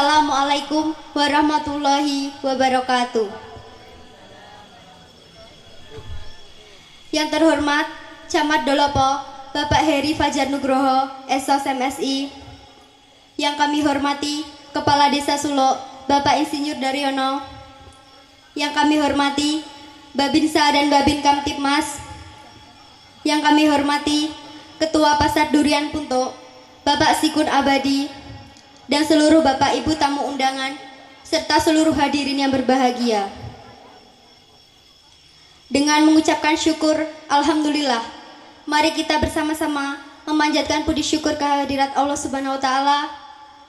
Assalamualaikum warahmatullahi wabarakatuh. Yang terhormat Camat Dolopo, Bapak Heri Fajar Nugroho, SOS MSI. Yang kami hormati Kepala Desa Sulo Bapak Insinyur Daryono. Yang kami hormati Babinsa dan Babin Kamtipmas. Yang kami hormati Ketua Pasar Durian Punto Bapak Sikun Abadi, dan seluruh Bapak Ibu tamu undangan serta seluruh hadirin yang berbahagia. Dengan mengucapkan syukur, Alhamdulillah, mari kita bersama-sama memanjatkan puji syukur kehadirat Allah Subhanahu wa Ta'ala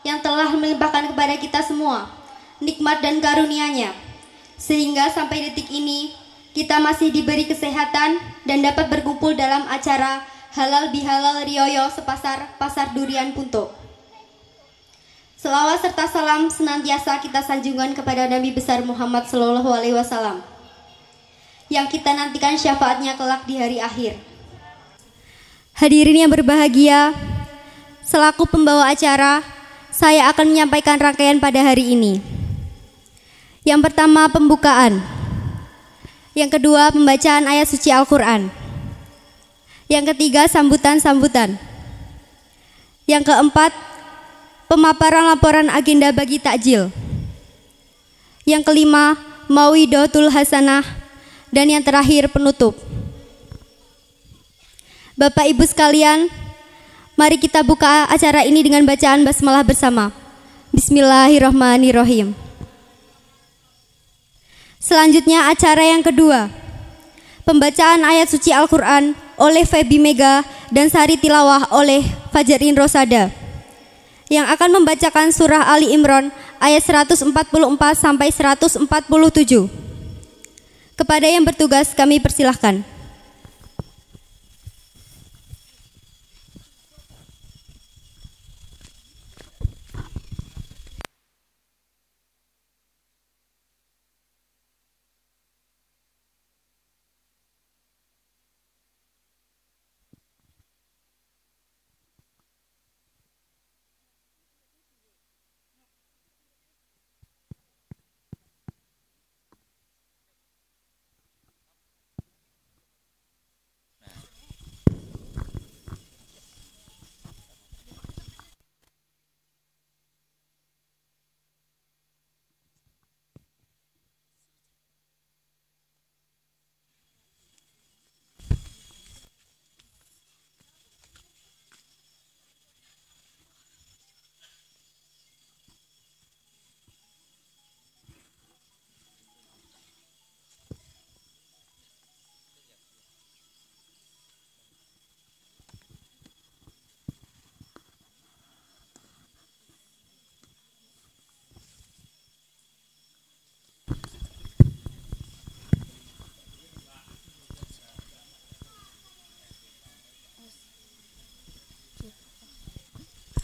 yang telah melimpahkan kepada kita semua nikmat dan karunia-Nya, sehingga sampai detik ini kita masih diberi kesehatan dan dapat berkumpul dalam acara halal bihalal Rioyo sepasar Pasar Durian Punto. Selawat serta salam senantiasa kita sanjungan kepada Nabi besar Muhammad Sallallahu Alaihi Wasallam yang kita nantikan syafaatnya kelak di hari akhir. Hadirin yang berbahagia, selaku pembawa acara, saya akan menyampaikan rangkaian pada hari ini. Yang pertama pembukaan, yang kedua pembacaan ayat suci Al-Quran, yang ketiga sambutan-sambutan, yang keempat pemaparan laporan agenda bagi takjil. Yang kelima, Mawidotul Hasanah. Dan yang terakhir, penutup. Bapak Ibu sekalian, mari kita buka acara ini dengan bacaan basmalah bersama. Bismillahirrahmanirrahim. Selanjutnya acara yang kedua, pembacaan ayat suci Al-Quran oleh Febi Mega dan Sari Tilawah oleh Fajarin Rosada yang akan membacakan surah Ali Imran ayat 144 sampai 147. Kepada yang bertugas kami persilahkan.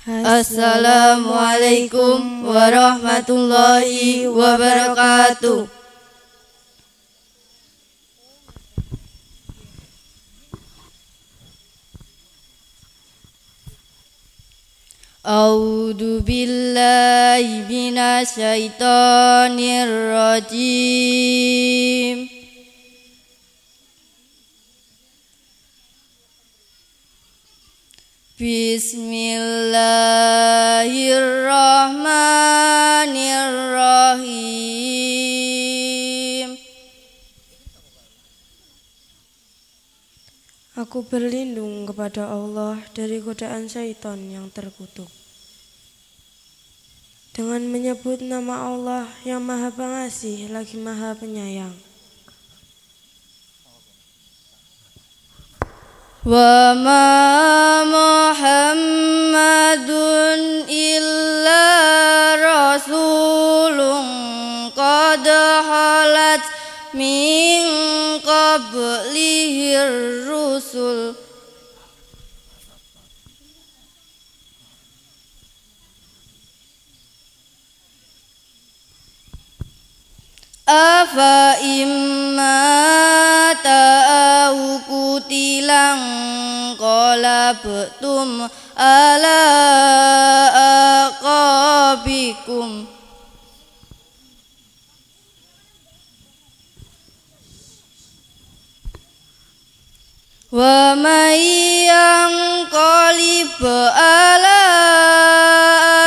Assalamualaikum warahmatullahi wabarakatuh. A'udzu billahi minasyaitonir rajim. Bismillahirrahmanirrahim Aku berlindung kepada Allah dari godaan syaitan yang terkutuk Dengan menyebut nama Allah yang maha pengasih lagi maha penyayang وما محمد إلا رسول قد خلت من قبله الرسل أفإن مات ilang kola betum ala akabikum wa mayang koli be ala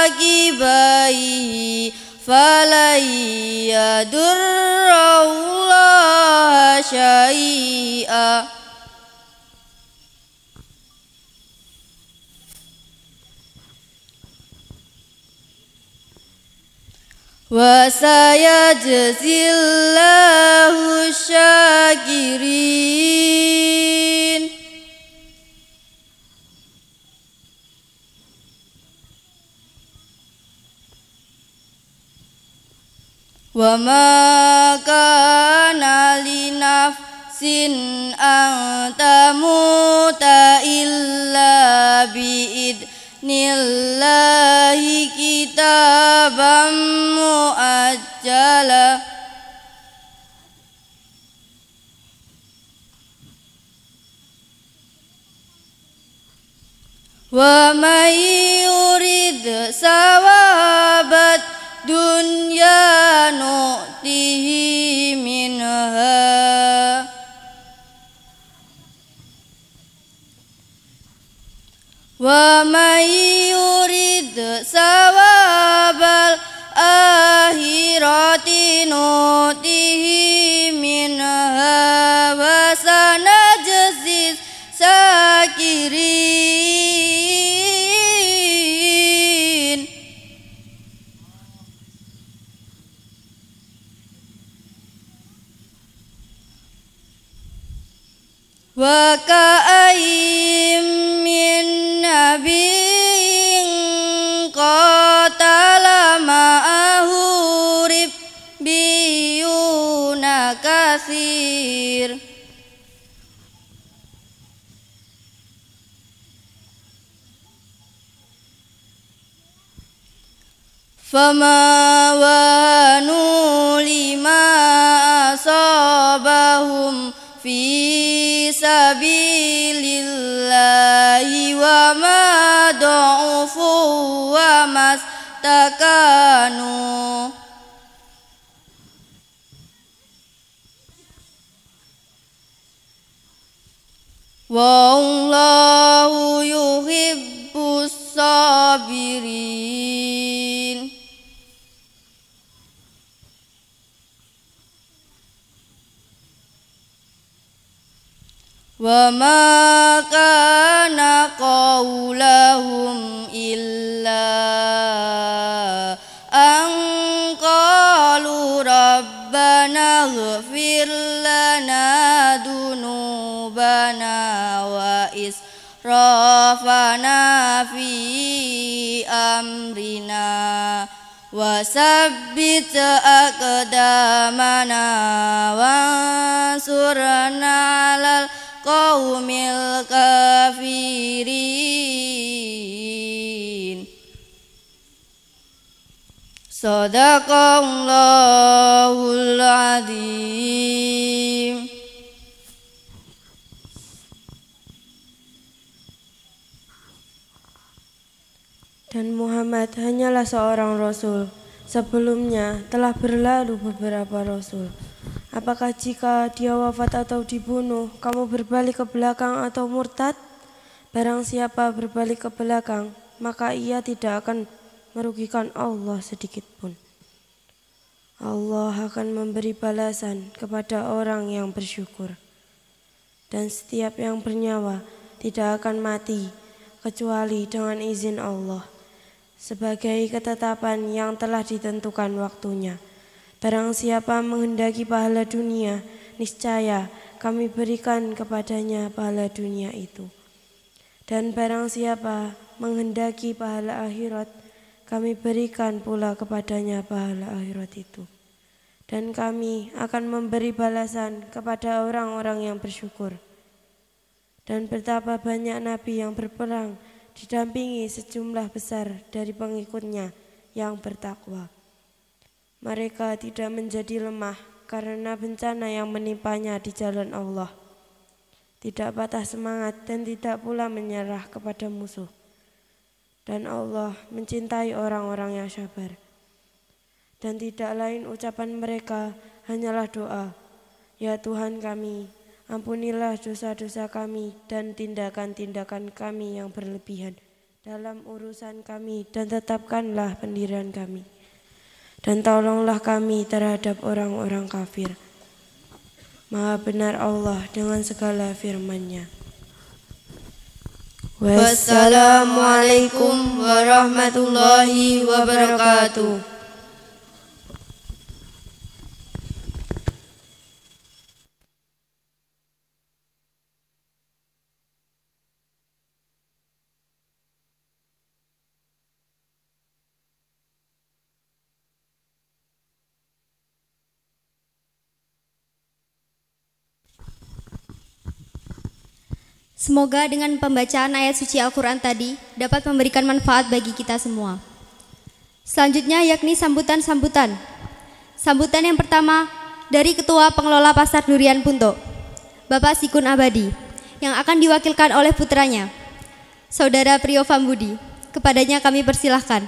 akibai falaiya durra Allah syai'ah Wasaya jazillahu syakirin Wa ma kana linafsin an tamuta illa bi'idh nillahi kitaban muajjala wa may yurid sawabat dunya nu'tihi minha wa may yurid sawabal akhirati nutihi minha wa sanajzis sakirin wa نبي قاتل معه ربيون كثير فما وانوا لما أصابهم في sabilillahi wa ma da'ufu wa mastakanu Wallahu yuhibbus sabirin وما كان قولهم إلا أن قالوا ربنا اغفر لنا ذنوبنا وإسرافنا في أمرنا وثبت أقدامنا وانصرنا على الكافرين صدق الله العظيم Dan Muhammad hanyalah seorang rasul. Sebelumnya telah berlalu beberapa rasul. Apakah jika dia wafat atau dibunuh, kamu berbalik ke belakang atau murtad? Barang siapa berbalik ke belakang, maka ia tidak akan merugikan Allah sedikit pun. Allah akan memberi balasan kepada orang yang bersyukur. Dan setiap yang bernyawa tidak akan mati kecuali dengan izin Allah sebagai ketetapan yang telah ditentukan waktunya. Barang siapa menghendaki pahala dunia, niscaya kami berikan kepadanya pahala dunia itu. Dan barang siapa menghendaki pahala akhirat, kami berikan pula kepadanya pahala akhirat itu. Dan kami akan memberi balasan kepada orang-orang yang bersyukur. Dan betapa banyak nabi yang berperang didampingi sejumlah besar dari pengikutnya yang bertakwa. Mereka tidak menjadi lemah karena bencana yang menimpanya di jalan Allah. Tidak patah semangat dan tidak pula menyerah kepada musuh. Dan Allah mencintai orang-orang yang sabar. Dan tidak lain ucapan mereka hanyalah doa. Ya Tuhan kami, ampunilah dosa-dosa kami dan tindakan-tindakan kami yang berlebihan dalam urusan kami dan tetapkanlah pendirian kami dan tolonglah kami terhadap orang-orang kafir. Maha benar Allah dengan segala firman-Nya. Wassalamualaikum warahmatullahi wabarakatuh. Semoga dengan pembacaan ayat suci Al-Quran tadi dapat memberikan manfaat bagi kita semua. Selanjutnya yakni sambutan-sambutan. Sambutan yang pertama dari Ketua Pengelola Pasar Durian Punto, Bapak Sikun Abadi, yang akan diwakilkan oleh putranya, Saudara Priyo Fambudi. Kepadanya kami persilahkan.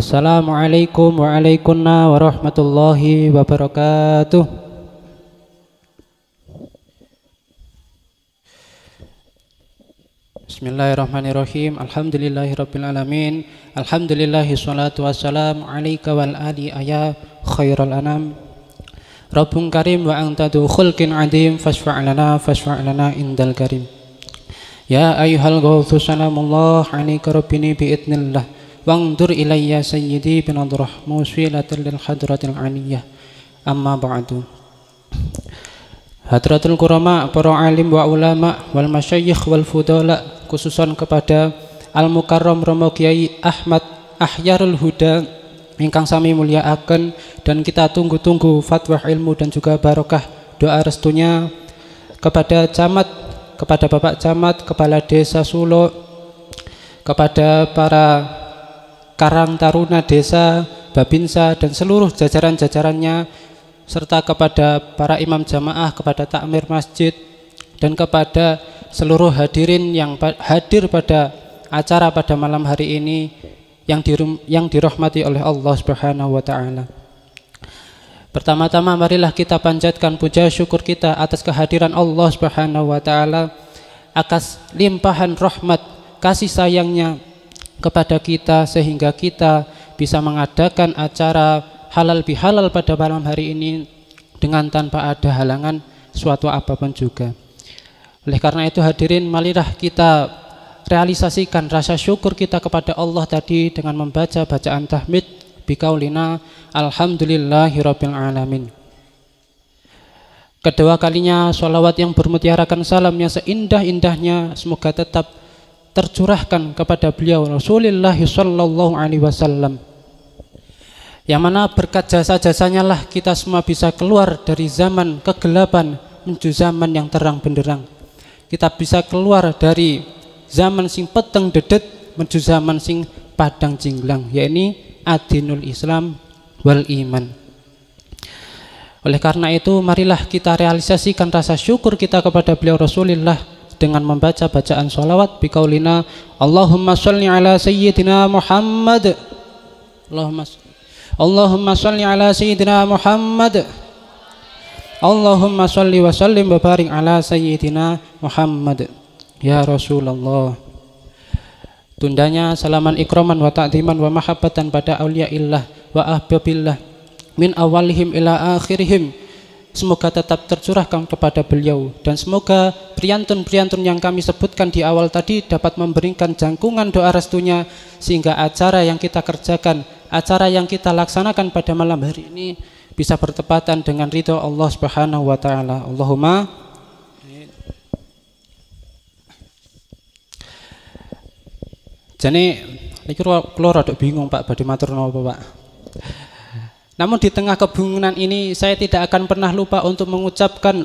Assalamualaikum waalaikumna warahmatullahi wabarakatuh Bismillahirrahmanirrahim Alhamdulillahirrabbilalamin Alhamdulillahi salatu wassalamu alaika wal ali ayah khairul anam Rabbun karim wa antadu khulkin adim Fasfa'lana fasfa'lana indal karim Ya ayuhal gawthu salamullah alaika rabbini bi'idnillah وانظر إلي سيدي بنظرة موسيلة للحضرة العلية أما بعد Hadratul Kurama, para alim wa ulama wal masyayikh wal fudala, khususan kepada Al Mukarram Romo Kiai Ahmad Ahyarul Huda ingkang sami akan, dan kita tunggu-tunggu fatwa ilmu dan juga barokah doa restunya kepada camat kepada Bapak Camat, Kepala Desa Sulo, kepada para Karang Taruna Desa, Babinsa dan seluruh jajaran-jajarannya serta kepada para imam jamaah, kepada takmir masjid dan kepada seluruh hadirin yang hadir pada acara pada malam hari ini yang dirum, yang dirahmati oleh Allah Subhanahu wa taala. Pertama-tama marilah kita panjatkan puja syukur kita atas kehadiran Allah Subhanahu wa taala atas limpahan rahmat kasih sayangnya kepada kita sehingga kita bisa mengadakan acara halal bihalal pada malam hari ini dengan tanpa ada halangan suatu apapun juga. Oleh karena itu hadirin marilah kita realisasikan rasa syukur kita kepada Allah tadi dengan membaca bacaan tahmid bikaulina alhamdulillahirabbil alamin. Kedua kalinya sholawat yang bermutiarakan salam yang seindah-indahnya semoga tetap tercurahkan kepada beliau Rasulullah Shallallahu Alaihi Wasallam yang mana berkat jasa-jasanya lah kita semua bisa keluar dari zaman kegelapan menuju zaman yang terang benderang kita bisa keluar dari zaman sing peteng dedet menuju zaman sing padang jinglang yakni adinul Islam wal iman oleh karena itu marilah kita realisasikan rasa syukur kita kepada beliau Rasulullah dengan membaca bacaan sholawat bikaulina Allahumma sholli ala sayyidina Muhammad Allahumma Allahumma sholli ala sayyidina Muhammad Allahumma sholli wa sallim wa barik ala sayyidina Muhammad ya Rasulullah tundanya salaman ikraman wa ta'diman wa mahabbatan pada aulia illah wa ahbabillah min awalihim ila akhirihim semoga tetap tercurahkan kepada beliau dan semoga priantun-priantun yang kami sebutkan di awal tadi dapat memberikan jangkungan doa restunya sehingga acara yang kita kerjakan, acara yang kita laksanakan pada malam hari ini bisa bertepatan dengan ridho Allah Subhanahu wa taala. Allahumma Jadi, ini kalau bingung Pak, Badimatur bapak. Namun di tengah kebingungan ini saya tidak akan pernah lupa untuk mengucapkan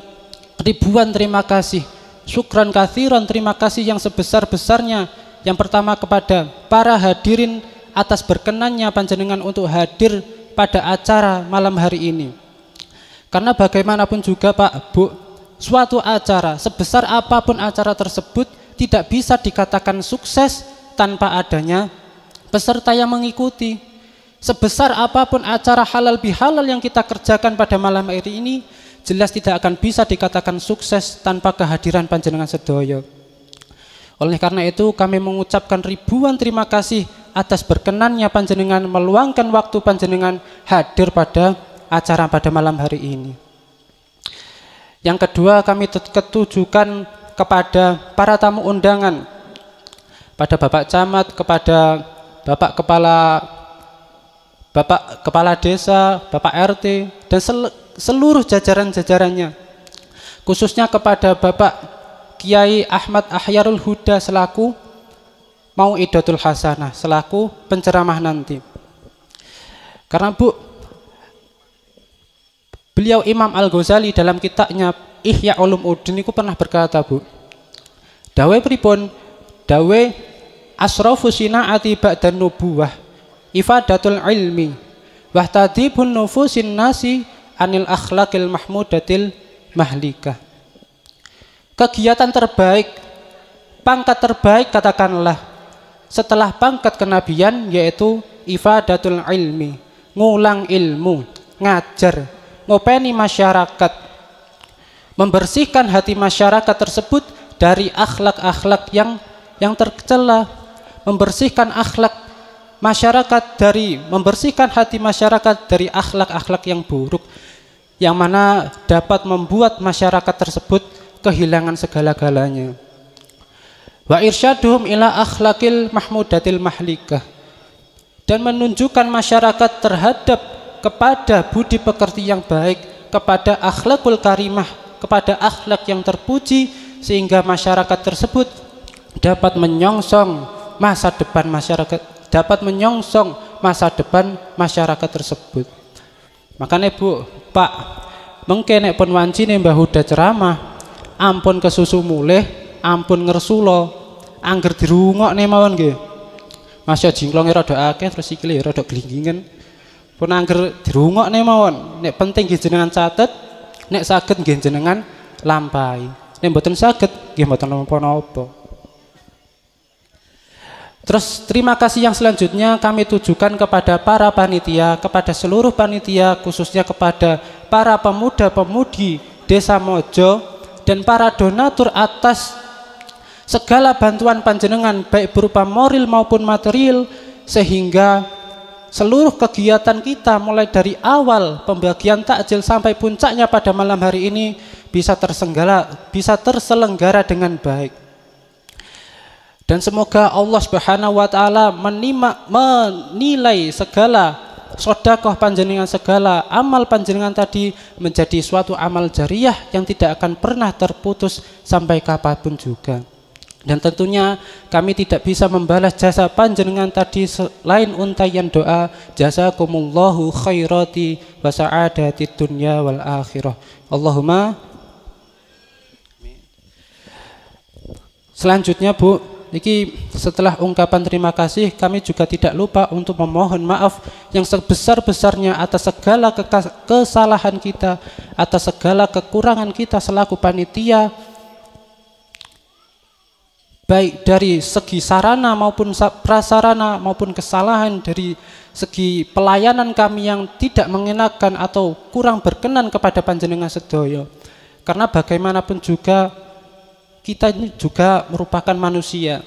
ribuan terima kasih. Syukran kathiran terima kasih yang sebesar-besarnya. Yang pertama kepada para hadirin atas berkenannya panjenengan untuk hadir pada acara malam hari ini. Karena bagaimanapun juga Pak Bu, suatu acara sebesar apapun acara tersebut tidak bisa dikatakan sukses tanpa adanya peserta yang mengikuti Sebesar apapun acara halal bihalal yang kita kerjakan pada malam hari ini, jelas tidak akan bisa dikatakan sukses tanpa kehadiran panjenengan sedoyo. Oleh karena itu, kami mengucapkan ribuan terima kasih atas berkenannya panjenengan meluangkan waktu panjenengan hadir pada acara pada malam hari ini. Yang kedua, kami ketujukan kepada para tamu undangan, pada Bapak Camat, kepada Bapak Kepala Bapak Kepala Desa, Bapak RT, dan sel seluruh jajaran-jajarannya. Khususnya kepada Bapak Kiai Ahmad Ahyarul Huda selaku mau idotul hasanah, selaku penceramah nanti. Karena Bu, beliau Imam Al-Ghazali dalam kitabnya Ihya Udin itu pernah berkata Bu, Dawe pripun, dawe asrofusina sina'ati ba'dan nubuwah ifadatul ilmi wahtadibun nufusin nasi anil akhlakil mahmudatil mahlika. kegiatan terbaik pangkat terbaik katakanlah setelah pangkat kenabian yaitu ifadatul ilmi ngulang ilmu ngajar ngopeni masyarakat membersihkan hati masyarakat tersebut dari akhlak-akhlak yang yang tercela, membersihkan akhlak masyarakat dari membersihkan hati masyarakat dari akhlak-akhlak yang buruk yang mana dapat membuat masyarakat tersebut kehilangan segala-galanya. Wa irsyaduhum ila akhlakil mahmudatil mahlikah dan menunjukkan masyarakat terhadap kepada budi pekerti yang baik, kepada akhlakul karimah, kepada akhlak yang terpuji sehingga masyarakat tersebut dapat menyongsong masa depan masyarakat dapat menyongsong masa depan masyarakat tersebut. Makanya Bu, Pak, mengkene pun nih Mbah Huda ceramah, ampun kesusu mulih, ampun ngersulo, angger dirungok nih mawon Masih Masya jinglongnya rada akeh terus sikile rada gelinggingan. Pun angger dirungok nih mawon, nek penting nggih jenengan catet, nek saged nggih jenengan lampai. Nek mboten saged nggih mboten napa-napa. Terus terima kasih yang selanjutnya kami tujukan kepada para panitia, kepada seluruh panitia, khususnya kepada para pemuda-pemudi Desa Mojo dan para donatur atas segala bantuan panjenengan baik berupa moral maupun material sehingga seluruh kegiatan kita mulai dari awal pembagian takjil sampai puncaknya pada malam hari ini bisa tersenggala bisa terselenggara dengan baik. Dan semoga Allah Subhanahu wa taala menilai segala sodakoh panjenengan segala amal panjenengan tadi menjadi suatu amal jariah yang tidak akan pernah terputus sampai kapanpun juga. Dan tentunya kami tidak bisa membalas jasa panjenengan tadi selain untaian doa jazakumullahu khairati wa sa'adati dunya wal akhirah. Allahumma Selanjutnya Bu, Niki setelah ungkapan terima kasih kami juga tidak lupa untuk memohon maaf yang sebesar-besarnya atas segala kesalahan kita, atas segala kekurangan kita selaku panitia baik dari segi sarana maupun prasarana maupun kesalahan dari segi pelayanan kami yang tidak mengenakan atau kurang berkenan kepada panjenengan sedoyo. Karena bagaimanapun juga kita ini juga merupakan manusia.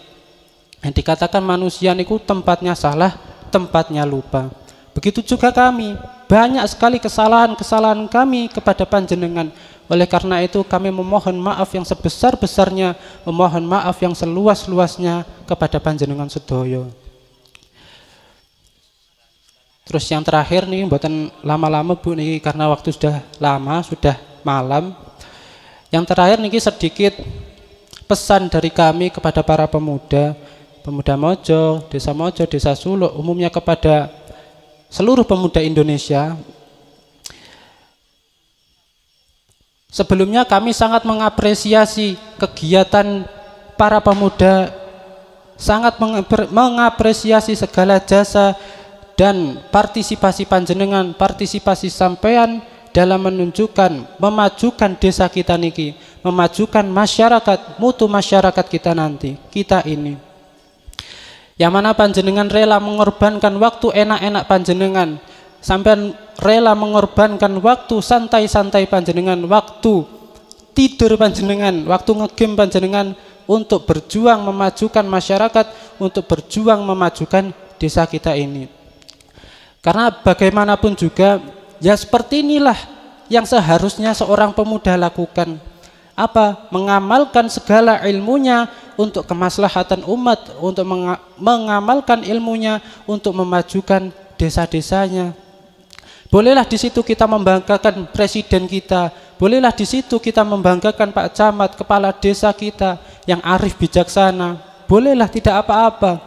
Yang dikatakan manusia itu tempatnya salah, tempatnya lupa. Begitu juga kami, banyak sekali kesalahan-kesalahan kami kepada panjenengan. Oleh karena itu kami memohon maaf yang sebesar-besarnya, memohon maaf yang seluas-luasnya kepada panjenengan sedoyo. Terus yang terakhir nih, buatan lama-lama bu nih karena waktu sudah lama, sudah malam. Yang terakhir nih sedikit pesan dari kami kepada para pemuda, pemuda Mojo, Desa Mojo, Desa Suluk, umumnya kepada seluruh pemuda Indonesia. Sebelumnya kami sangat mengapresiasi kegiatan para pemuda, sangat mengapresiasi segala jasa dan partisipasi panjenengan, partisipasi sampean, dalam menunjukkan memajukan desa kita niki, memajukan masyarakat, mutu masyarakat kita nanti, kita ini. Yang mana panjenengan rela mengorbankan waktu enak-enak panjenengan, sampai rela mengorbankan waktu santai-santai panjenengan, waktu tidur panjenengan, waktu ngegame panjenengan untuk berjuang memajukan masyarakat, untuk berjuang memajukan desa kita ini. Karena bagaimanapun juga Ya seperti inilah yang seharusnya seorang pemuda lakukan. Apa? Mengamalkan segala ilmunya untuk kemaslahatan umat, untuk mengamalkan ilmunya untuk memajukan desa-desanya. Bolehlah di situ kita membanggakan presiden kita, bolehlah di situ kita membanggakan Pak Camat, kepala desa kita yang arif bijaksana. Bolehlah tidak apa-apa.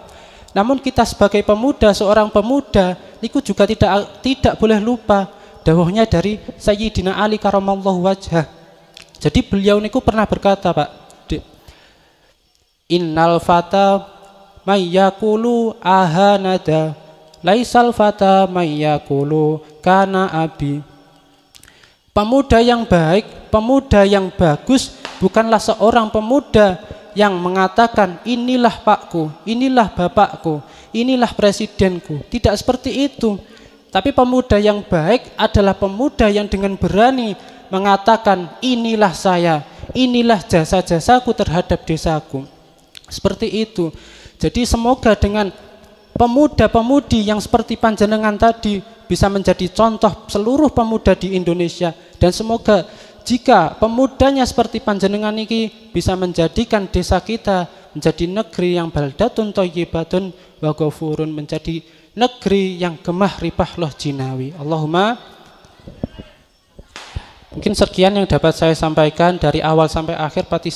Namun kita sebagai pemuda, seorang pemuda, itu juga tidak tidak boleh lupa dawahnya dari Sayyidina Ali karamallahu wajah. Jadi beliau niku pernah berkata, Pak, Innal fata mayyakulu ahanada laisal fata mayyakulu kana abi. Pemuda yang baik, pemuda yang bagus bukanlah seorang pemuda yang mengatakan inilah pakku, inilah bapakku, inilah presidenku. Tidak seperti itu. Tapi pemuda yang baik adalah pemuda yang dengan berani mengatakan inilah saya, inilah jasa-jasaku terhadap desaku. Seperti itu. Jadi semoga dengan pemuda-pemudi yang seperti panjenengan tadi bisa menjadi contoh seluruh pemuda di Indonesia dan semoga jika pemudanya seperti panjenengan ini bisa menjadikan desa kita menjadi negeri yang baldatun toyibatun wa menjadi negeri yang gemah ripah loh jinawi. Allahumma Mungkin sekian yang dapat saya sampaikan dari awal sampai akhir pasti,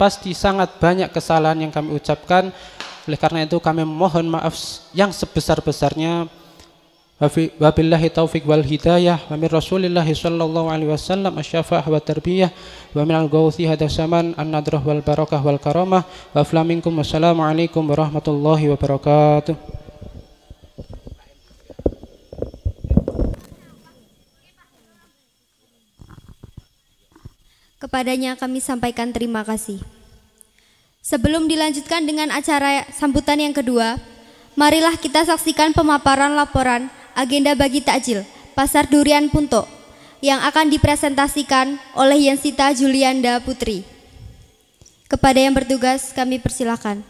pasti sangat banyak kesalahan yang kami ucapkan. Oleh karena itu kami mohon maaf yang sebesar-besarnya. Wabillahi taufiq wal hidayah wa min rasulillahi sallallahu alaihi wasallam asyafa'ah wa tarbiyah wa min al-gawthi hadasaman an-nadrah wal barakah wal karamah wa flaminkum wassalamualaikum warahmatullahi wabarakatuh. Kepadanya kami sampaikan terima kasih. Sebelum dilanjutkan dengan acara sambutan yang kedua, marilah kita saksikan pemaparan laporan agenda bagi takjil Pasar Durian Punto yang akan dipresentasikan oleh Yensita Julianda Putri. Kepada yang bertugas kami persilahkan.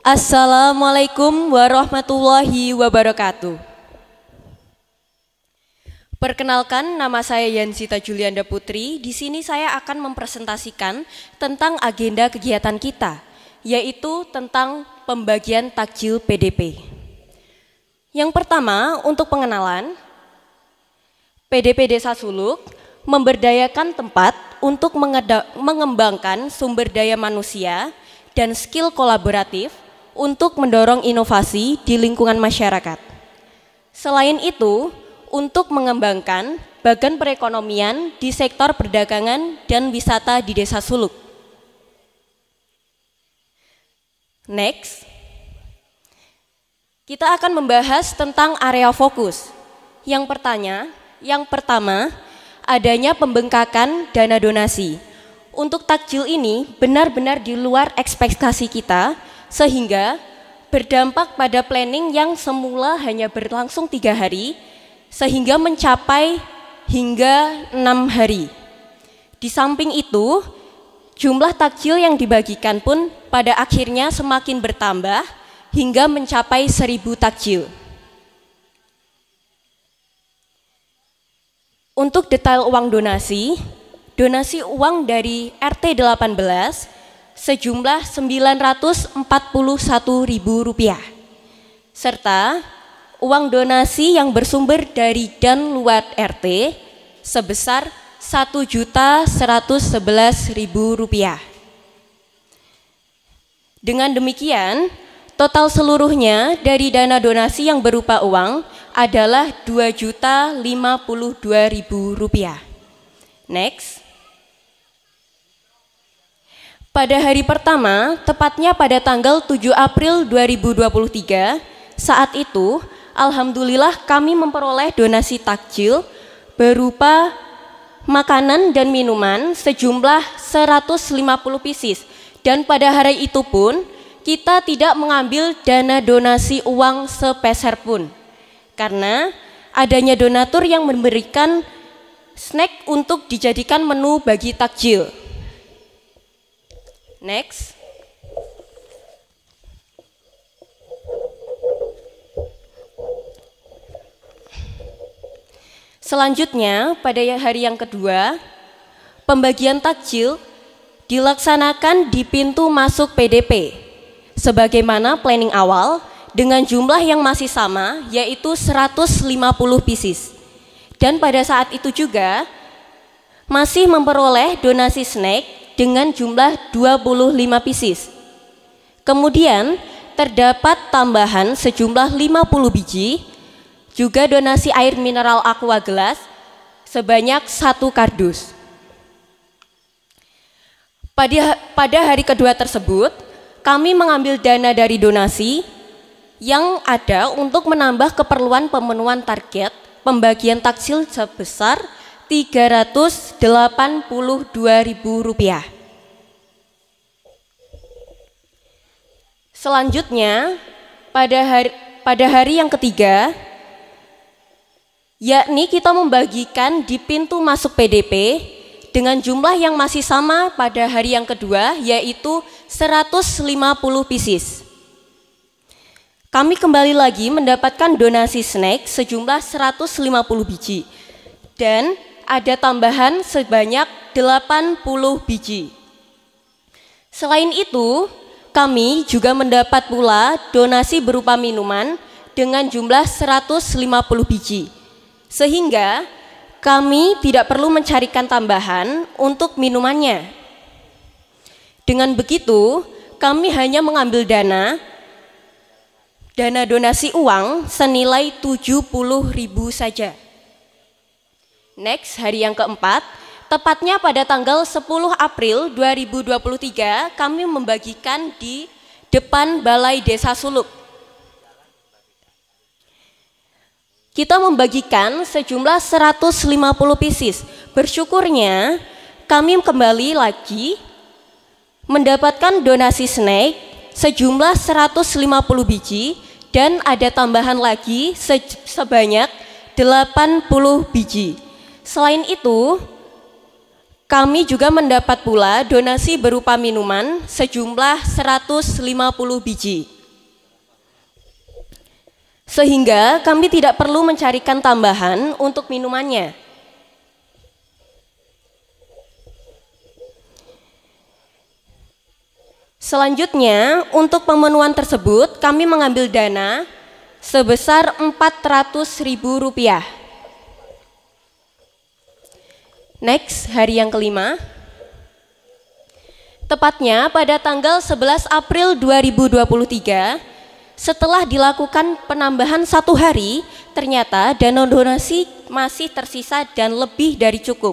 Assalamualaikum warahmatullahi wabarakatuh. Perkenalkan, nama saya Yansita Julianda Putri. Di sini saya akan mempresentasikan tentang agenda kegiatan kita, yaitu tentang pembagian takjil PDP. Yang pertama, untuk pengenalan, PDP Desa Suluk memberdayakan tempat untuk mengembangkan sumber daya manusia dan skill kolaboratif untuk mendorong inovasi di lingkungan masyarakat. Selain itu, untuk mengembangkan bagan perekonomian di sektor perdagangan dan wisata di Desa Suluk. Next, kita akan membahas tentang area fokus. Yang pertanya, yang pertama adanya pembengkakan dana donasi. Untuk takjil ini benar-benar di luar ekspektasi kita sehingga berdampak pada planning yang semula hanya berlangsung tiga hari, sehingga mencapai hingga enam hari. Di samping itu, jumlah takjil yang dibagikan pun pada akhirnya semakin bertambah hingga mencapai seribu takjil. Untuk detail uang donasi, donasi uang dari RT 18 sejumlah Rp941.000 serta uang donasi yang bersumber dari dan luar RT sebesar Rp1.111.000. Dengan demikian, total seluruhnya dari dana donasi yang berupa uang adalah Rp2.052.000. Next. Pada hari pertama, tepatnya pada tanggal 7 April 2023, saat itu alhamdulillah kami memperoleh donasi takjil berupa makanan dan minuman sejumlah 150 pieces. Dan pada hari itu pun kita tidak mengambil dana donasi uang sepeser pun. Karena adanya donatur yang memberikan snack untuk dijadikan menu bagi takjil. Next. Selanjutnya, pada hari yang kedua, pembagian takjil dilaksanakan di pintu masuk PDP sebagaimana planning awal dengan jumlah yang masih sama yaitu 150 pieces. Dan pada saat itu juga masih memperoleh donasi snack dengan jumlah 25 pieces. Kemudian terdapat tambahan sejumlah 50 biji, juga donasi air mineral aqua gelas sebanyak satu kardus. Pada, pada hari kedua tersebut, kami mengambil dana dari donasi yang ada untuk menambah keperluan pemenuhan target pembagian taksil sebesar Rp382.000. Selanjutnya, pada hari, pada hari yang ketiga, yakni kita membagikan di pintu masuk PDP dengan jumlah yang masih sama pada hari yang kedua, yaitu 150 pieces. Kami kembali lagi mendapatkan donasi snack sejumlah 150 biji. Dan ada tambahan sebanyak 80 biji. Selain itu, kami juga mendapat pula donasi berupa minuman dengan jumlah 150 biji. Sehingga kami tidak perlu mencarikan tambahan untuk minumannya. Dengan begitu, kami hanya mengambil dana dana donasi uang senilai 70.000 saja. Next, hari yang keempat, tepatnya pada tanggal 10 April 2023 kami membagikan di depan Balai Desa Suluk. Kita membagikan sejumlah 150 pieces. Bersyukurnya kami kembali lagi mendapatkan donasi snack sejumlah 150 biji dan ada tambahan lagi sebanyak 80 biji. Selain itu, kami juga mendapat pula donasi berupa minuman sejumlah 150 biji. Sehingga kami tidak perlu mencarikan tambahan untuk minumannya. Selanjutnya, untuk pemenuhan tersebut kami mengambil dana sebesar Rp400.000. Next, hari yang kelima. Tepatnya pada tanggal 11 April 2023, setelah dilakukan penambahan satu hari, ternyata dana donasi masih tersisa dan lebih dari cukup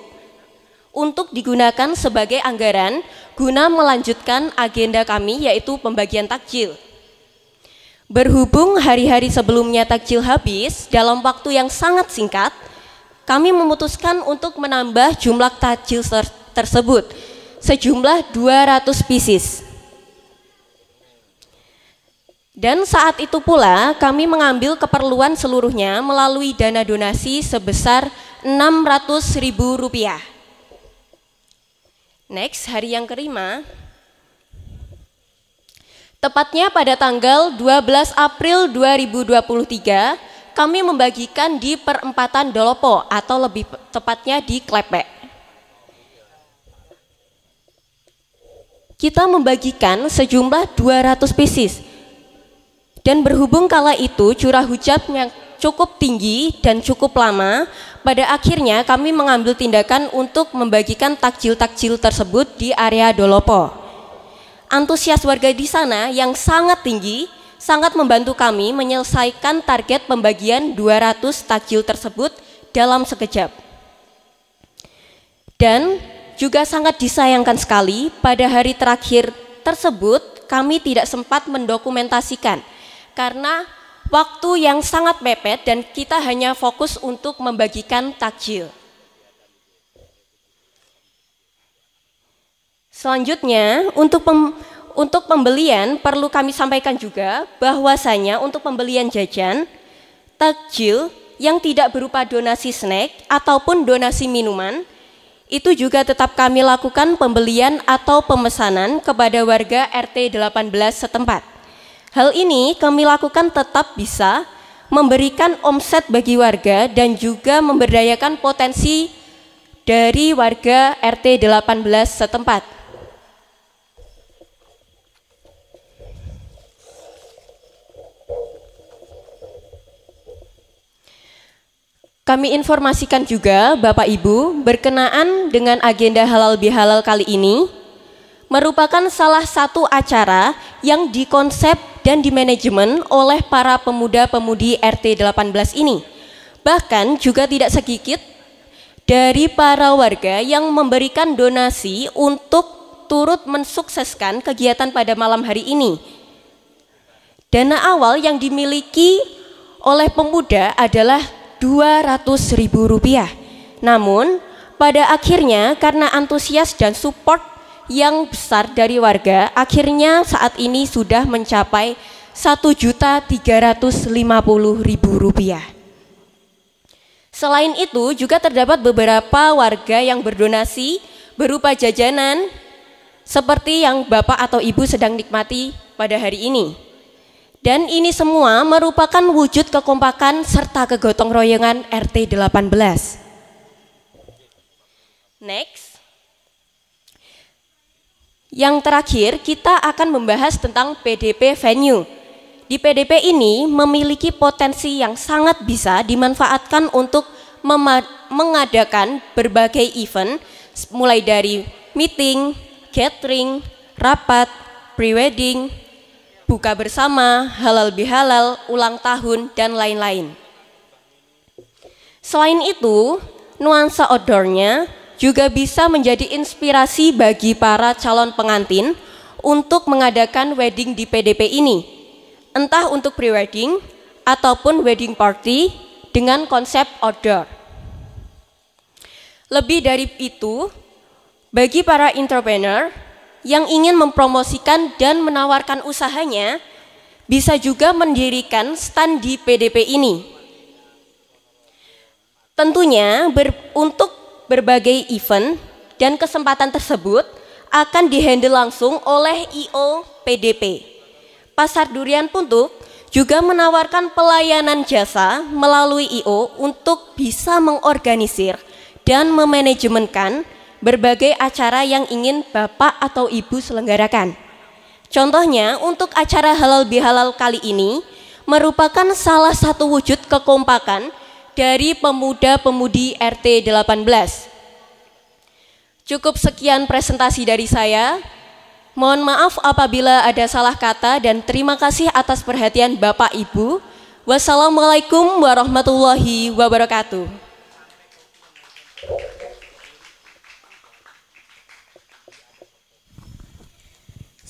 untuk digunakan sebagai anggaran guna melanjutkan agenda kami yaitu pembagian takjil. Berhubung hari-hari sebelumnya takjil habis dalam waktu yang sangat singkat, kami memutuskan untuk menambah jumlah takjil tersebut sejumlah 200 pieces. Dan saat itu pula kami mengambil keperluan seluruhnya melalui dana donasi sebesar Rp600.000. Next, hari yang kelima, tepatnya pada tanggal 12 April 2023, kami membagikan di perempatan Dolopo atau lebih tepatnya di Klepek. Kita membagikan sejumlah 200 spesies. Dan berhubung kala itu curah hujan yang cukup tinggi dan cukup lama, pada akhirnya kami mengambil tindakan untuk membagikan takjil-takjil tersebut di area Dolopo. Antusias warga di sana yang sangat tinggi sangat membantu kami menyelesaikan target pembagian 200 takjil tersebut dalam sekejap. Dan juga sangat disayangkan sekali pada hari terakhir tersebut kami tidak sempat mendokumentasikan karena waktu yang sangat mepet dan kita hanya fokus untuk membagikan takjil. Selanjutnya, untuk untuk pembelian perlu kami sampaikan juga bahwasanya untuk pembelian jajan, takjil yang tidak berupa donasi snack ataupun donasi minuman itu juga tetap kami lakukan pembelian atau pemesanan kepada warga RT 18 setempat. Hal ini kami lakukan tetap bisa memberikan omset bagi warga dan juga memberdayakan potensi dari warga RT 18 setempat Kami informasikan juga Bapak Ibu berkenaan dengan agenda halal bihalal kali ini merupakan salah satu acara yang dikonsep dan dimanajemen oleh para pemuda-pemudi RT 18 ini. Bahkan juga tidak sedikit dari para warga yang memberikan donasi untuk turut mensukseskan kegiatan pada malam hari ini. Dana awal yang dimiliki oleh pemuda adalah Rp200.000. Namun, pada akhirnya karena antusias dan support yang besar dari warga, akhirnya saat ini sudah mencapai Rp1.350.000. Selain itu, juga terdapat beberapa warga yang berdonasi berupa jajanan seperti yang Bapak atau Ibu sedang nikmati pada hari ini. Dan ini semua merupakan wujud kekompakan serta kegotong royongan RT 18. Next. Yang terakhir, kita akan membahas tentang PDP venue. Di PDP ini memiliki potensi yang sangat bisa dimanfaatkan untuk mengadakan berbagai event mulai dari meeting, gathering, rapat, pre-wedding, buka bersama, halal bihalal, ulang tahun, dan lain-lain. Selain itu, nuansa outdoornya juga bisa menjadi inspirasi bagi para calon pengantin untuk mengadakan wedding di PDP ini, entah untuk pre-wedding ataupun wedding party dengan konsep outdoor. Lebih dari itu, bagi para entrepreneur, yang ingin mempromosikan dan menawarkan usahanya bisa juga mendirikan stand di PDP ini. Tentunya ber, untuk berbagai event dan kesempatan tersebut akan dihandle langsung oleh IO PDP. Pasar Durian Puntuk juga menawarkan pelayanan jasa melalui IO untuk bisa mengorganisir dan memanajemenkan berbagai acara yang ingin Bapak atau Ibu selenggarakan. Contohnya, untuk acara halal bihalal kali ini merupakan salah satu wujud kekompakan dari pemuda-pemudi RT 18. Cukup sekian presentasi dari saya. Mohon maaf apabila ada salah kata dan terima kasih atas perhatian Bapak Ibu. Wassalamualaikum warahmatullahi wabarakatuh.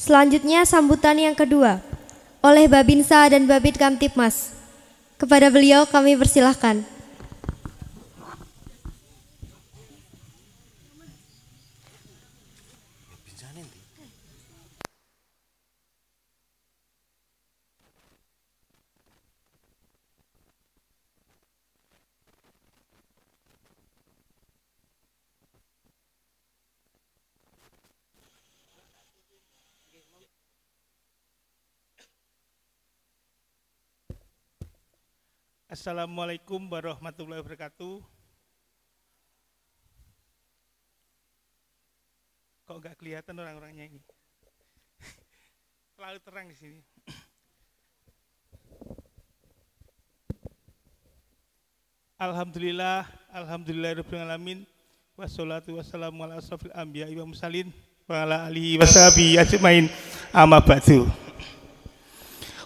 Selanjutnya sambutan yang kedua oleh Babinsa dan Babit Kamtipmas. Kepada beliau kami persilahkan. Assalamualaikum warahmatullahi wabarakatuh. Kok nggak kelihatan orang-orangnya ini? Terlalu terang di sini. Alhamdulillah, alhamdulillah alamin. Wassalatu wassalamu ala asrofil anbiya'i wa mursalin wa ala alihi washabihi ajmain. Amma ba'du.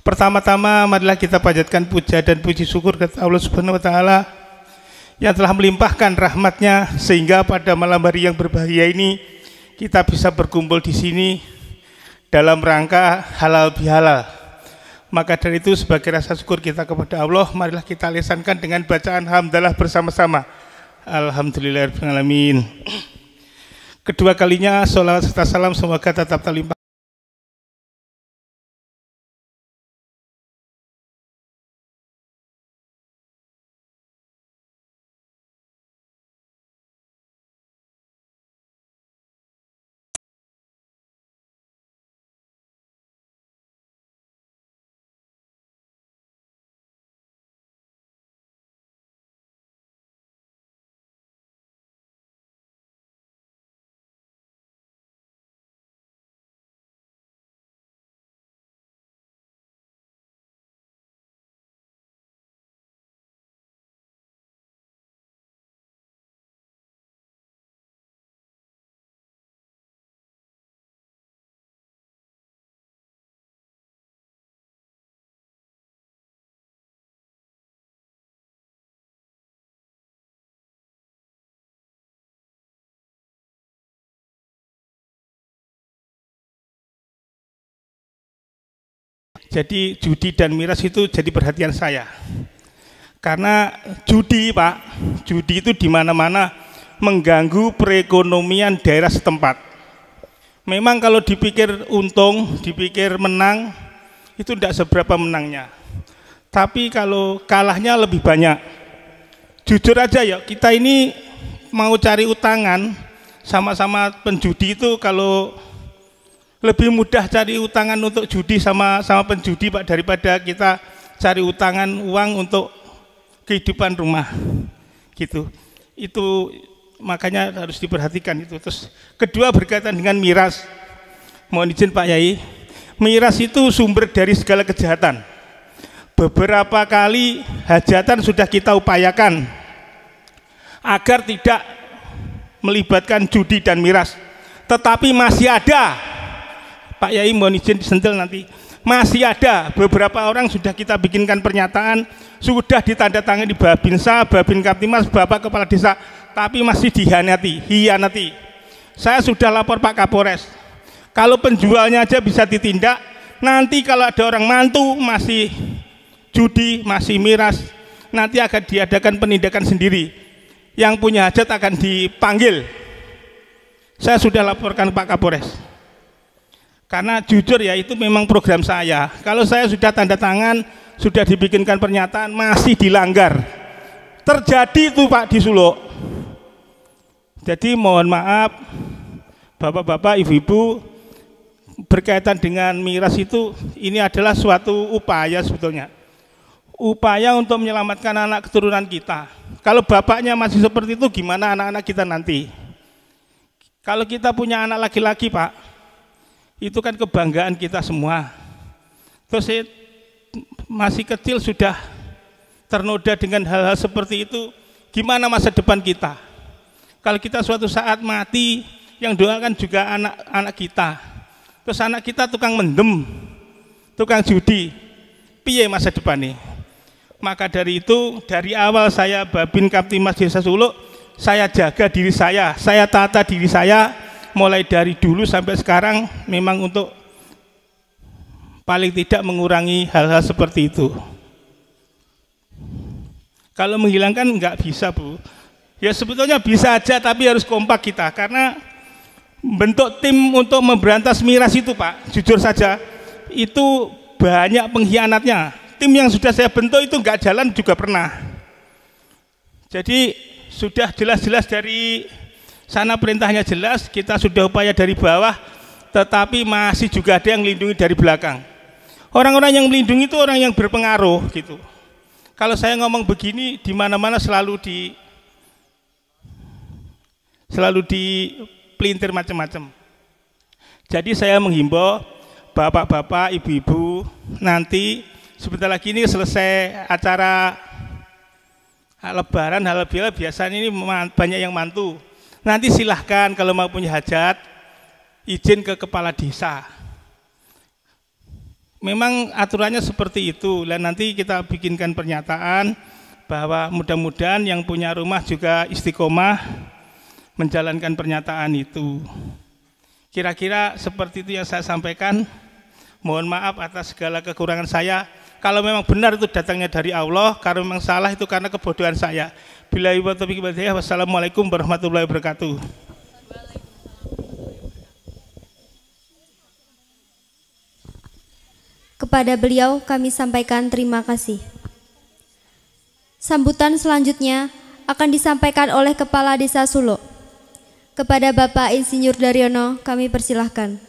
Pertama-tama marilah kita panjatkan puja dan puji syukur kepada Allah Subhanahu wa taala yang telah melimpahkan rahmatnya sehingga pada malam hari yang berbahagia ini kita bisa berkumpul di sini dalam rangka halal bihalal. Maka dari itu sebagai rasa syukur kita kepada Allah, marilah kita lesankan dengan bacaan hamdalah bersama-sama. Alhamdulillahirrahmanirrahim. Kedua kalinya sholawat serta salam semoga tetap terlimpah. Jadi judi dan miras itu jadi perhatian saya. Karena judi, Pak, judi itu di mana-mana mengganggu perekonomian daerah setempat. Memang kalau dipikir untung, dipikir menang, itu tidak seberapa menangnya. Tapi kalau kalahnya lebih banyak. Jujur aja ya, kita ini mau cari utangan, sama-sama penjudi itu kalau lebih mudah cari utangan untuk judi sama sama penjudi Pak daripada kita cari utangan uang untuk kehidupan rumah gitu itu makanya harus diperhatikan itu terus kedua berkaitan dengan miras mohon izin Pak Yai miras itu sumber dari segala kejahatan beberapa kali hajatan sudah kita upayakan agar tidak melibatkan judi dan miras tetapi masih ada Pak Yai mohon izin disentil nanti masih ada beberapa orang sudah kita bikinkan pernyataan sudah ditandatangani di Babinsa, Babin Kaptimas, Bapak Kepala Desa tapi masih dihianati, hianati. Saya sudah lapor Pak Kapolres. Kalau penjualnya aja bisa ditindak, nanti kalau ada orang mantu masih judi, masih miras, nanti akan diadakan penindakan sendiri. Yang punya hajat akan dipanggil. Saya sudah laporkan Pak Kapolres. Karena jujur ya itu memang program saya. Kalau saya sudah tanda tangan, sudah dibikinkan pernyataan masih dilanggar. Terjadi itu Pak di Sulo. Jadi mohon maaf Bapak-bapak, Ibu-ibu berkaitan dengan miras itu ini adalah suatu upaya sebetulnya. Upaya untuk menyelamatkan anak keturunan kita. Kalau bapaknya masih seperti itu gimana anak-anak kita nanti? Kalau kita punya anak laki-laki, Pak, itu kan kebanggaan kita semua. Terus saya masih kecil sudah ternoda dengan hal-hal seperti itu, gimana masa depan kita? Kalau kita suatu saat mati, yang doakan juga anak-anak kita. Terus anak kita tukang mendem, tukang judi, piye masa depan nih? Maka dari itu, dari awal saya Babin Kaptimas Desa Suluk, saya jaga diri saya, saya tata diri saya, mulai dari dulu sampai sekarang memang untuk paling tidak mengurangi hal-hal seperti itu. Kalau menghilangkan nggak bisa bu. Ya sebetulnya bisa aja tapi harus kompak kita karena bentuk tim untuk memberantas miras itu pak jujur saja itu banyak pengkhianatnya tim yang sudah saya bentuk itu nggak jalan juga pernah jadi sudah jelas-jelas dari Sana perintahnya jelas, kita sudah upaya dari bawah, tetapi masih juga ada yang melindungi dari belakang. Orang-orang yang melindungi itu orang yang berpengaruh gitu. Kalau saya ngomong begini, di mana-mana selalu di selalu di pelintir macam-macam. Jadi saya menghimbau bapak-bapak, ibu-ibu, nanti sebentar lagi ini selesai acara lebaran hal biasa biasanya ini banyak yang mantu Nanti silahkan kalau mau punya hajat, izin ke kepala desa. Memang aturannya seperti itu. Dan nanti kita bikinkan pernyataan bahwa mudah-mudahan yang punya rumah juga istiqomah menjalankan pernyataan itu. Kira-kira seperti itu yang saya sampaikan. Mohon maaf atas segala kekurangan saya. Kalau memang benar itu datangnya dari Allah, kalau memang salah itu karena kebodohan saya. Bila ibu topik badaya, wassalamualaikum warahmatullahi wabarakatuh. Kepada beliau kami sampaikan terima kasih. Sambutan selanjutnya akan disampaikan oleh Kepala Desa Sulo. Kepada Bapak Insinyur Daryono kami persilahkan.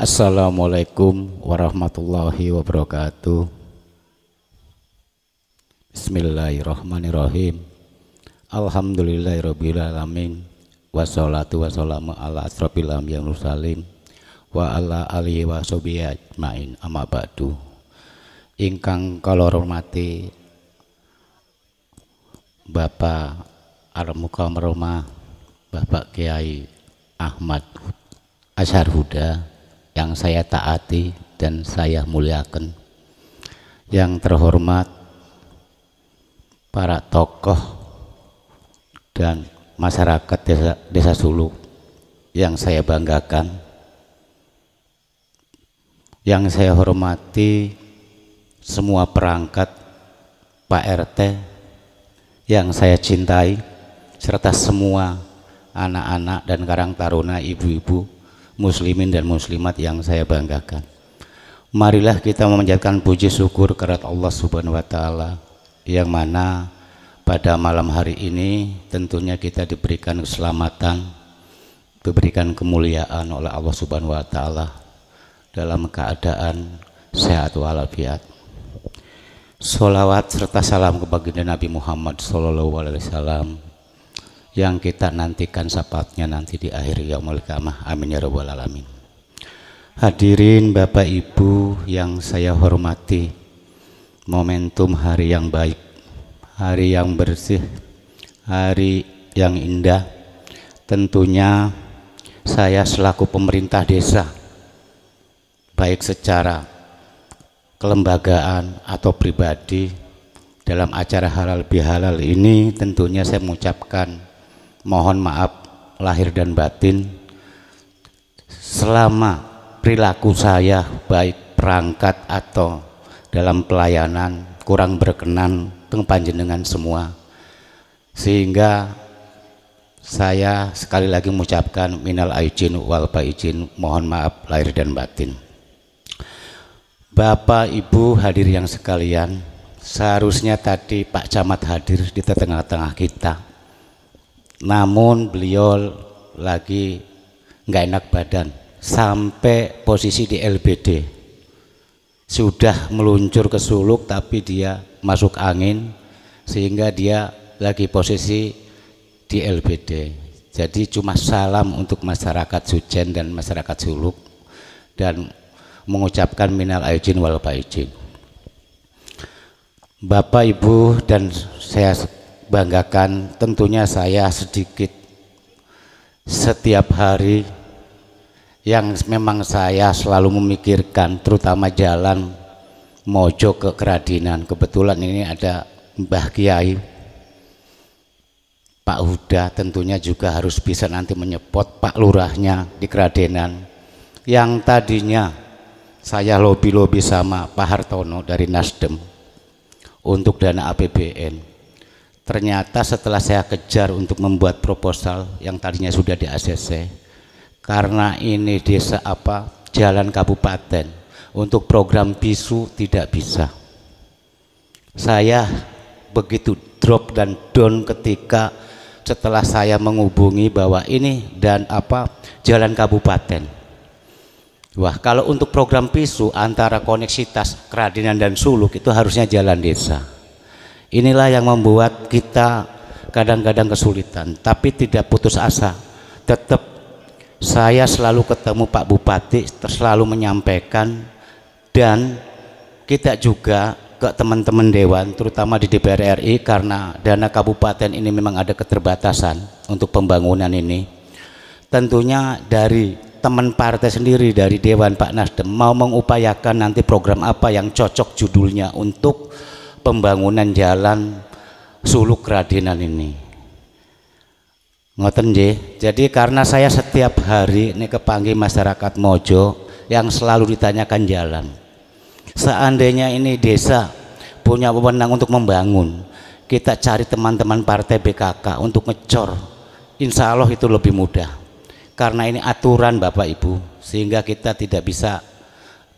Assalamualaikum warahmatullahi wabarakatuh. Bismillahirrahmanirrahim. Alhamdulillahirrahmanirrahim alamin. Wassalatu wassalamu ala asrofil yang rusalim. wa ala alihi wa sobiyat main amma ba'du. Ingkang kalor hormati Bapak Armuka Meroma Bapak Kiai Ahmad Ashar Huda yang saya taati dan saya muliakan. Yang terhormat para tokoh dan masyarakat desa, desa Sulu yang saya banggakan. Yang saya hormati semua perangkat Pak RT yang saya cintai serta semua anak-anak dan karang taruna ibu-ibu muslimin dan muslimat yang saya banggakan. Marilah kita memanjatkan puji syukur kepada Allah Subhanahu wa taala yang mana pada malam hari ini tentunya kita diberikan keselamatan, diberikan kemuliaan oleh Allah Subhanahu wa taala dalam keadaan sehat walafiat. Solawat serta salam kepada Nabi Muhammad Sallallahu Alaihi Wasallam yang kita nantikan sapatnya nanti di akhir yaumul kiamah amin ya rabbal alamin hadirin bapak ibu yang saya hormati momentum hari yang baik hari yang bersih hari yang indah tentunya saya selaku pemerintah desa baik secara kelembagaan atau pribadi dalam acara halal bihalal ini tentunya saya mengucapkan mohon maaf lahir dan batin selama perilaku saya baik perangkat atau dalam pelayanan kurang berkenan dengan panjenengan semua sehingga saya sekali lagi mengucapkan minal aijin wal baijin mohon maaf lahir dan batin Bapak Ibu hadir yang sekalian seharusnya tadi Pak Camat hadir di tengah-tengah kita namun beliau lagi nggak enak badan sampai posisi di LBD sudah meluncur ke suluk tapi dia masuk angin sehingga dia lagi posisi di LBD jadi cuma salam untuk masyarakat Sujen dan masyarakat Suluk dan mengucapkan minal aijin wal faizin Bapak Ibu dan saya banggakan tentunya saya sedikit setiap hari yang memang saya selalu memikirkan terutama jalan Mojo ke Keradinan kebetulan ini ada Mbah Kiai Pak Huda tentunya juga harus bisa nanti menyepot Pak Lurahnya di Keradenan yang tadinya saya lobby-lobby sama Pak Hartono dari Nasdem untuk dana APBN Ternyata setelah saya kejar untuk membuat proposal yang tadinya sudah di ACC, karena ini desa apa jalan kabupaten untuk program bisu tidak bisa. Saya begitu drop dan down ketika setelah saya menghubungi bahwa ini dan apa jalan kabupaten. Wah, kalau untuk program PISU antara koneksitas Keradinan dan Suluk itu harusnya jalan desa. Inilah yang membuat kita kadang-kadang kesulitan, tapi tidak putus asa. Tetap saya selalu ketemu Pak Bupati, selalu menyampaikan dan kita juga ke teman-teman dewan terutama di DPR RI karena dana kabupaten ini memang ada keterbatasan untuk pembangunan ini. Tentunya dari teman partai sendiri dari dewan Pak Nasdem mau mengupayakan nanti program apa yang cocok judulnya untuk pembangunan jalan Suluk Radinan ini. Ngoten nggih. Jadi karena saya setiap hari ini kepanggil masyarakat Mojo yang selalu ditanyakan jalan. Seandainya ini desa punya wewenang untuk membangun, kita cari teman-teman partai BKK untuk ngecor. Insya Allah itu lebih mudah. Karena ini aturan Bapak Ibu, sehingga kita tidak bisa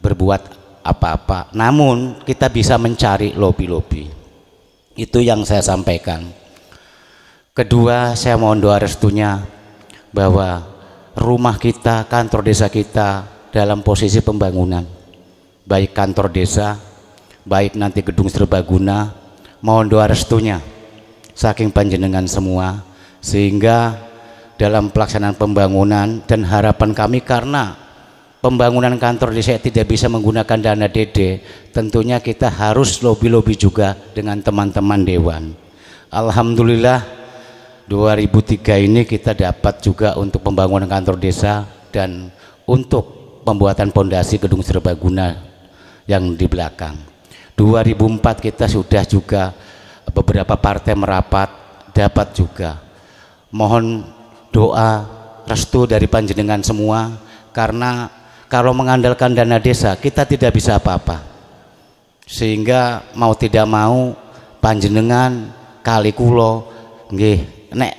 berbuat apa-apa. Namun kita bisa mencari lobi-lobi. Itu yang saya sampaikan. Kedua, saya mohon doa restunya bahwa rumah kita, kantor desa kita dalam posisi pembangunan. Baik kantor desa, baik nanti gedung serbaguna, mohon doa restunya saking panjenengan semua sehingga dalam pelaksanaan pembangunan dan harapan kami karena pembangunan kantor desa tidak bisa menggunakan dana DD, tentunya kita harus lobby-lobby juga dengan teman-teman dewan. Alhamdulillah 2003 ini kita dapat juga untuk pembangunan kantor desa dan untuk pembuatan pondasi gedung serbaguna yang di belakang. 2004 kita sudah juga beberapa partai merapat dapat juga. Mohon doa restu dari panjenengan semua karena kalau mengandalkan dana desa kita tidak bisa apa-apa sehingga mau tidak mau panjenengan kali kulo nggih nek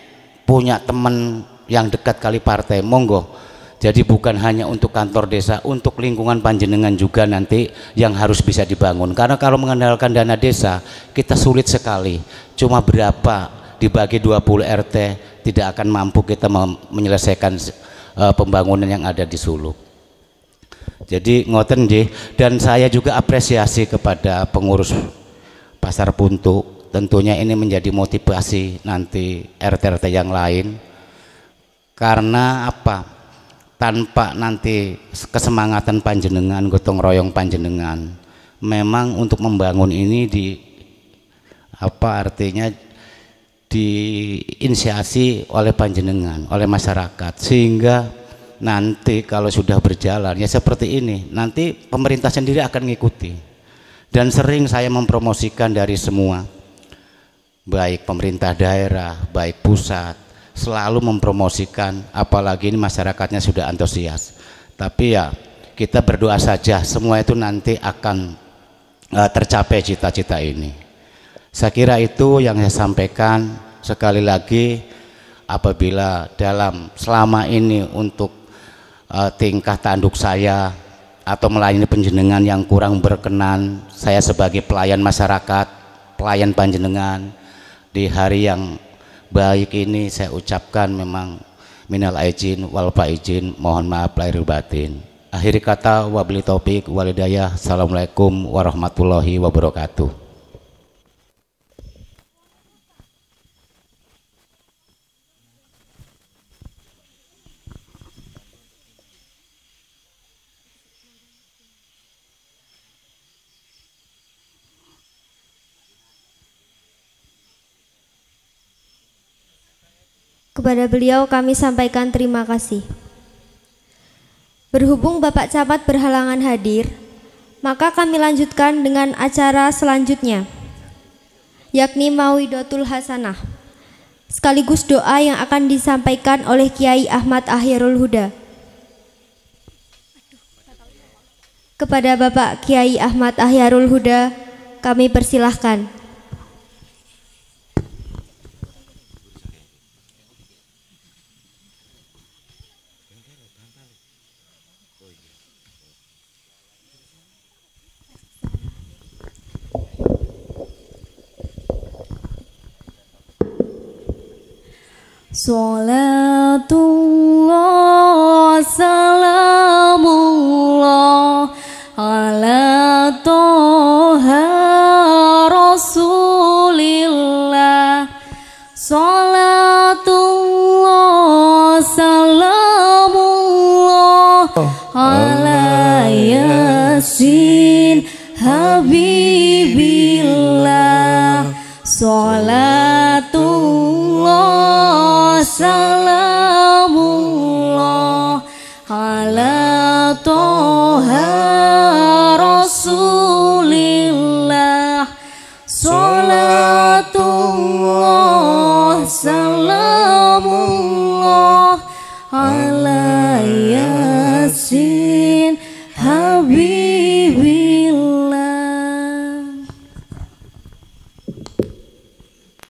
punya teman yang dekat kali partai monggo jadi bukan hanya untuk kantor desa untuk lingkungan panjenengan juga nanti yang harus bisa dibangun karena kalau mengandalkan dana desa kita sulit sekali cuma berapa dibagi 20 RT tidak akan mampu kita menyelesaikan eh, pembangunan yang ada di Suluk jadi ngoten deh, dan saya juga apresiasi kepada pengurus Pasar Puntu. Tentunya ini menjadi motivasi nanti RT-RT yang lain. Karena apa? Tanpa nanti kesemangatan panjenengan, gotong royong panjenengan, memang untuk membangun ini di apa artinya diinisiasi oleh panjenengan, oleh masyarakat sehingga nanti kalau sudah berjalan ya seperti ini nanti pemerintah sendiri akan mengikuti dan sering saya mempromosikan dari semua baik pemerintah daerah baik pusat selalu mempromosikan apalagi ini masyarakatnya sudah antusias tapi ya kita berdoa saja semua itu nanti akan uh, tercapai cita-cita ini saya kira itu yang saya sampaikan sekali lagi apabila dalam selama ini untuk uh, tingkah tanduk saya atau melayani penjenengan yang kurang berkenan saya sebagai pelayan masyarakat pelayan panjenengan di hari yang baik ini saya ucapkan memang minal aijin wal faizin mohon maaf lahir batin akhir kata wabli taufik walidayah assalamualaikum warahmatullahi wabarakatuh Kepada beliau kami sampaikan terima kasih. Berhubung Bapak Camat berhalangan hadir, maka kami lanjutkan dengan acara selanjutnya, yakni Mawidotul Hasanah, sekaligus doa yang akan disampaikan oleh Kiai Ahmad Ahyarul Huda. Kepada Bapak Kiai Ahmad Ahyarul Huda, kami persilahkan. Salatullah salamullah ala toha rasulillah Salatullah salamullah ala yasin habibillah Salatullah Salamullah ala toha